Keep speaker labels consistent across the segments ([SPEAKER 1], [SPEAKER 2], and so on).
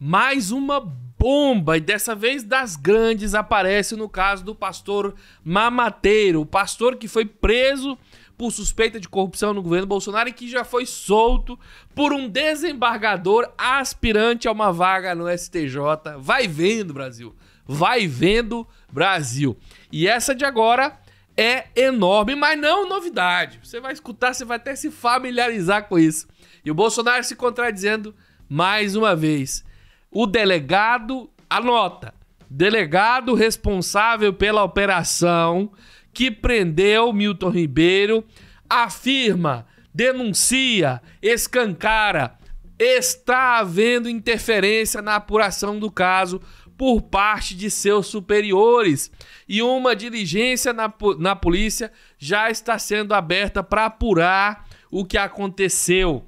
[SPEAKER 1] Mais uma bomba, e dessa vez das grandes, aparece no caso do pastor Mamateiro, o pastor que foi preso por suspeita de corrupção no governo Bolsonaro e que já foi solto por um desembargador aspirante a uma vaga no STJ. Vai vendo, Brasil! Vai vendo, Brasil! E essa de agora é enorme, mas não novidade. Você vai escutar, você vai até se familiarizar com isso. E o Bolsonaro se contradizendo mais uma vez o delegado, anota, delegado responsável pela operação que prendeu Milton Ribeiro, afirma, denuncia, escancara, está havendo interferência na apuração do caso por parte de seus superiores e uma diligência na, na polícia já está sendo aberta para apurar o que aconteceu.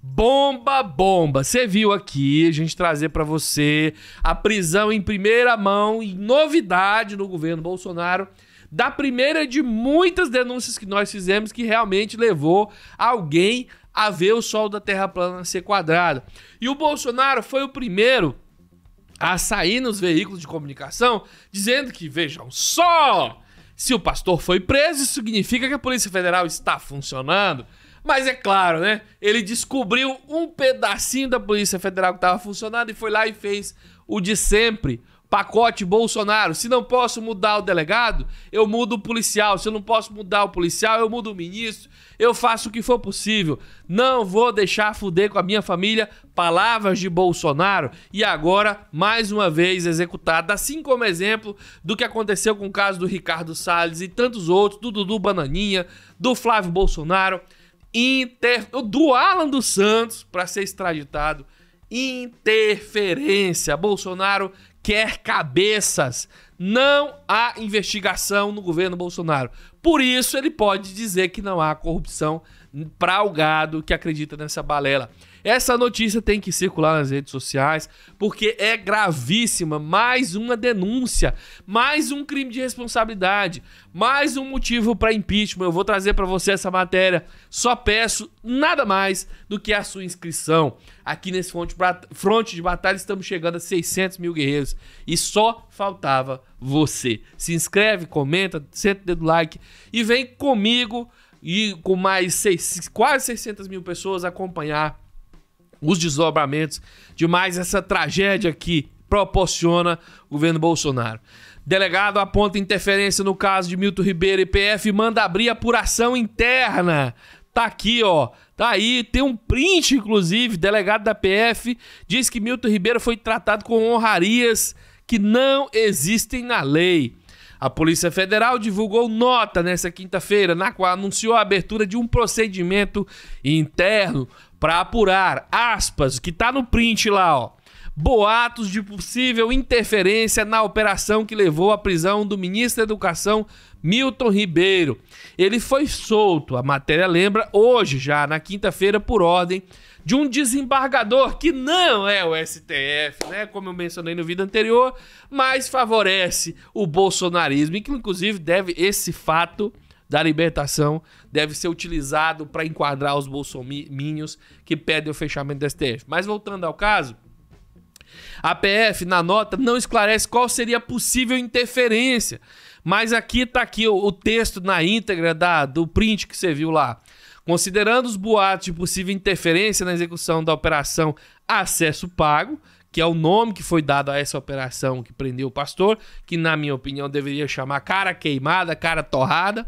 [SPEAKER 1] Bomba, bomba. Você viu aqui a gente trazer para você a prisão em primeira mão e novidade no governo Bolsonaro da primeira de muitas denúncias que nós fizemos que realmente levou alguém a ver o sol da Terra plana ser quadrado. E o Bolsonaro foi o primeiro a sair nos veículos de comunicação dizendo que vejam só, se o pastor foi preso, significa que a Polícia Federal está funcionando. Mas é claro, né? Ele descobriu um pedacinho da Polícia Federal que estava funcionando e foi lá e fez o de sempre. Pacote Bolsonaro. Se não posso mudar o delegado, eu mudo o policial. Se eu não posso mudar o policial, eu mudo o ministro. Eu faço o que for possível. Não vou deixar fuder com a minha família. Palavras de Bolsonaro. E agora, mais uma vez executada. Assim como exemplo do que aconteceu com o caso do Ricardo Salles e tantos outros, do Dudu Bananinha, do Flávio Bolsonaro. Inter... do Alan dos Santos para ser extraditado. Interferência. Bolsonaro quer cabeças. Não há investigação no governo Bolsonaro. Por isso, ele pode dizer que não há corrupção para o gado que acredita nessa balela. Essa notícia tem que circular nas redes sociais, porque é gravíssima. Mais uma denúncia, mais um crime de responsabilidade, mais um motivo para impeachment. Eu vou trazer para você essa matéria. Só peço nada mais do que a sua inscrição. Aqui nesse fronte de batalha estamos chegando a 600 mil guerreiros e só faltava você. Se inscreve, comenta, senta o dedo like e vem comigo e com mais seis, quase 600 mil pessoas acompanhar os desdobramentos de mais essa tragédia que proporciona o governo Bolsonaro. Delegado aponta interferência no caso de Milton Ribeiro e PF manda abrir apuração interna. Tá aqui, ó. Tá aí, tem um print, inclusive, delegado da PF diz que Milton Ribeiro foi tratado com honrarias que não existem na lei. A Polícia Federal divulgou nota nesta quinta-feira, na qual anunciou a abertura de um procedimento interno para apurar, aspas, que tá no print lá, ó, boatos de possível interferência na operação que levou à prisão do ministro da Educação Milton Ribeiro. Ele foi solto, a matéria lembra, hoje já, na quinta-feira, por ordem de um desembargador que não é o STF, né? Como eu mencionei no vídeo anterior, mas favorece o bolsonarismo, e que inclusive deve esse fato da libertação deve ser utilizado para enquadrar os bolsominions que pedem o fechamento do STF. Mas voltando ao caso, a PF, na nota, não esclarece qual seria a possível interferência. Mas aqui está aqui o, o, texto na íntegra da, do print que você viu lá. Considerando os boatos de possível interferência na execução da operação Acesso Pago, que é o nome que foi dado a essa operação que prendeu o pastor, que na minha opinião deveria chamar cara queimada, cara torrada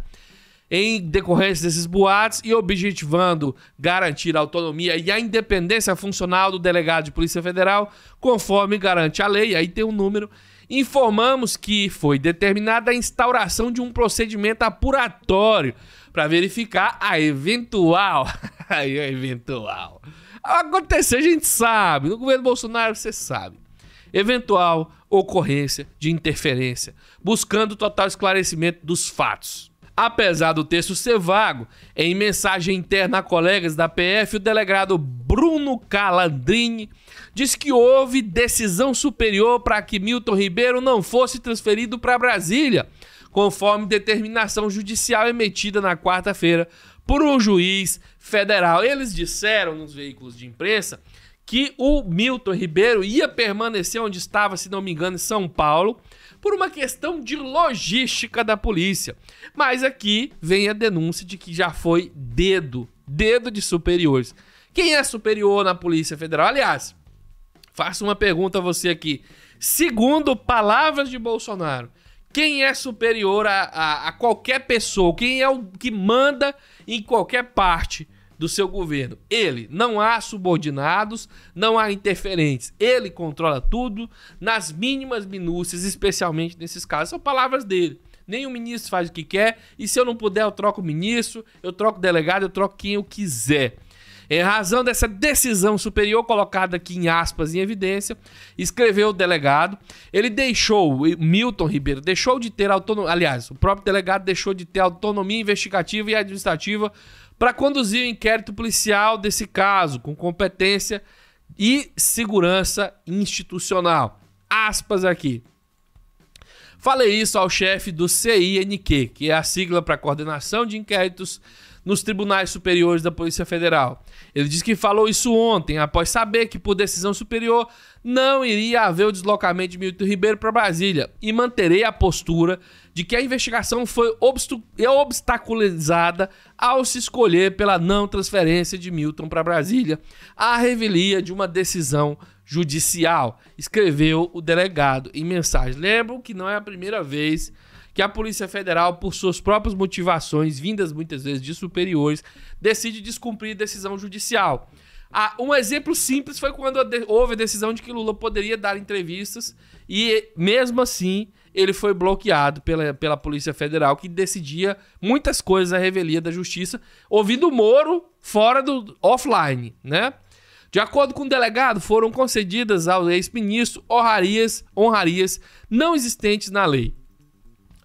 [SPEAKER 1] em decorrência desses boatos e objetivando garantir a autonomia e a independência funcional do delegado de Polícia Federal, conforme garante a lei, aí tem um número, informamos que foi determinada a instauração de um procedimento apuratório para verificar a eventual, aí a eventual. Acontecer a gente sabe, no governo Bolsonaro você sabe eventual ocorrência de interferência, buscando total esclarecimento dos fatos. Apesar do texto ser vago, em mensagem interna a colegas da PF, o delegado Bruno Calandrini diz que houve decisão superior para que Milton Ribeiro não fosse transferido para Brasília, conforme determinação judicial emitida na quarta-feira por um juiz federal. Eles disseram nos veículos de imprensa que o Milton Ribeiro ia permanecer onde estava, se não me engano, em São Paulo por uma questão de logística da polícia. Mas aqui vem a denúncia de que já foi dedo, dedo de superiores. Quem é superior na Polícia Federal? Aliás, faço uma pergunta a você aqui. Segundo palavras de Bolsonaro, quem é superior a, a, a qualquer pessoa? Quem é o que manda em qualquer parte? do seu governo. Ele não há subordinados, não há interferentes. Ele controla tudo nas mínimas minúcias, especialmente nesses casos. São palavras dele. Nem o ministro faz o que quer, e se eu não puder, eu troco o ministro, eu troco o delegado, eu troco quem eu quiser. Em razão dessa decisão superior colocada aqui em aspas em evidência, escreveu o delegado, ele deixou, Milton Ribeiro deixou de ter autonomia, aliás, o próprio delegado deixou de ter autonomia investigativa e administrativa para conduzir o inquérito policial desse caso com competência e segurança institucional. Aspas aqui. Falei isso ao chefe do CINQ, que é a sigla para Coordenação de Inquéritos nos tribunais superiores da Polícia Federal. Ele disse que falou isso ontem, após saber que, por decisão superior, não iria haver o deslocamento de Milton Ribeiro para Brasília e manterei a postura de que a investigação foi é obstaculizada ao se escolher pela não transferência de Milton para Brasília à revelia de uma decisão judicial, escreveu o delegado em mensagem. Lembro que não é a primeira vez que a Polícia Federal, por suas próprias motivações, vindas muitas vezes de superiores, decide descumprir decisão judicial. Ah, um exemplo simples foi quando houve a decisão de que Lula poderia dar entrevistas e, mesmo assim, ele foi bloqueado pela, pela Polícia Federal, que decidia muitas coisas à revelia da justiça, ouvindo o Moro fora do offline, né? De acordo com o delegado, foram concedidas ao ex-ministro honrarias, honrarias não existentes na lei.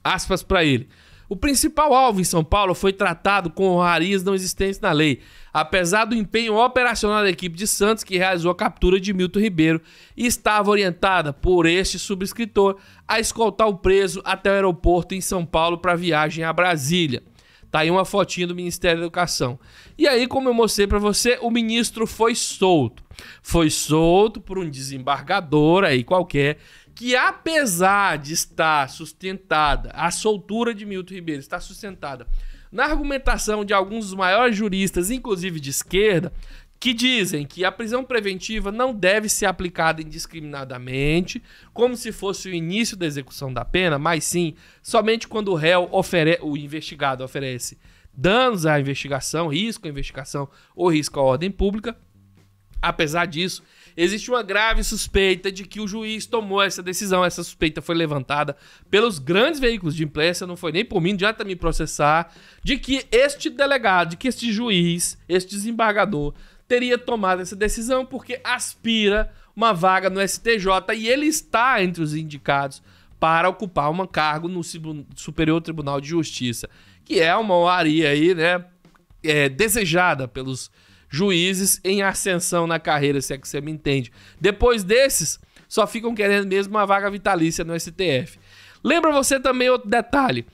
[SPEAKER 1] Aspas para ele. O principal alvo em São Paulo foi tratado com honrarias não existentes na lei, apesar do empenho operacional da equipe de Santos, que realizou a captura de Milton Ribeiro e estava orientada por este subscritor a escoltar o preso até o aeroporto em São Paulo para viagem a Brasília. Tá aí uma fotinha do Ministério da Educação. E aí, como eu mostrei para você, o ministro foi solto. Foi solto por um desembargador aí qualquer que apesar de estar sustentada, a soltura de Milton Ribeiro está sustentada na argumentação de alguns dos maiores juristas, inclusive de esquerda, que dizem que a prisão preventiva não deve ser aplicada indiscriminadamente, como se fosse o início da execução da pena, mas sim somente quando o réu ofere o investigado oferece danos à investigação, risco à investigação ou risco à ordem pública. Apesar disso, existe uma grave suspeita de que o juiz tomou essa decisão. Essa suspeita foi levantada pelos grandes veículos de imprensa, não foi nem por mim, já tá me processar, de que este delegado, de que este juiz, este desembargador, teria tomado essa decisão porque aspira uma vaga no STJ e ele está entre os indicados para ocupar um cargo no Superior Tribunal de Justiça, que é uma área aí, né, é, desejada pelos juízes em ascensão na carreira, se é que você me entende. Depois desses, só ficam querendo mesmo uma vaga vitalícia no STF. Lembra você também outro detalhe.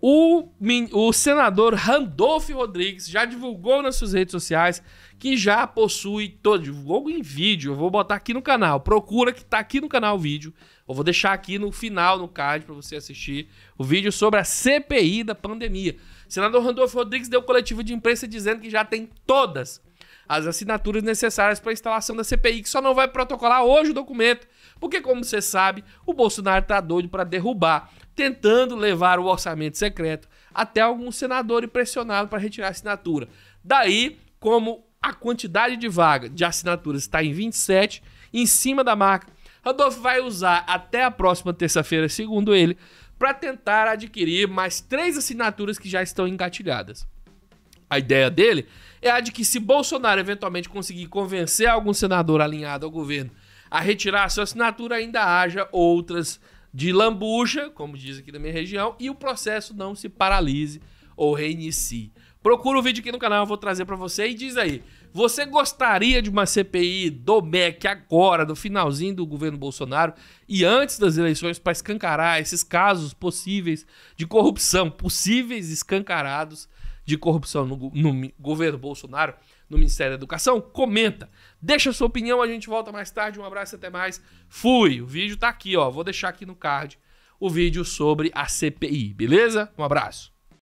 [SPEAKER 1] O, o senador Randolph Rodrigues já divulgou nas suas redes sociais que já possui todo, divulgou em vídeo, eu vou botar aqui no canal, procura que tá aqui no canal o vídeo, eu vou deixar aqui no final, no card, para você assistir o vídeo sobre a CPI da pandemia. O senador Randolfo Rodrigues deu coletivo de imprensa dizendo que já tem todas as assinaturas necessárias para a instalação da CPI, que só não vai protocolar hoje o documento, porque, como você sabe, o Bolsonaro está doido para derrubar, tentando levar o orçamento secreto até algum senador e pressioná-lo para retirar a assinatura. Daí, como a quantidade de vaga de assinaturas está em 27, em cima da marca, Rodolfo vai usar até a próxima terça-feira, segundo ele, para tentar adquirir mais três assinaturas que já estão engatilhadas. A ideia dele é a de que se Bolsonaro eventualmente conseguir convencer algum senador alinhado ao governo a retirar sua assinatura, ainda haja outras de lambuja, como diz aqui na minha região, e o processo não se paralise ou reinicie. Procura o vídeo aqui no canal, eu vou trazer para você e diz aí: você gostaria de uma CPI do MEC agora, no finalzinho do governo Bolsonaro e antes das eleições para escancarar esses casos possíveis de corrupção, possíveis escancarados de corrupção no, no governo Bolsonaro, no Ministério da Educação? Comenta. Deixa a sua opinião, a gente volta mais tarde. Um abraço até mais. Fui. O vídeo tá aqui, ó. Vou deixar aqui no card o vídeo sobre a CPI, beleza? Um abraço.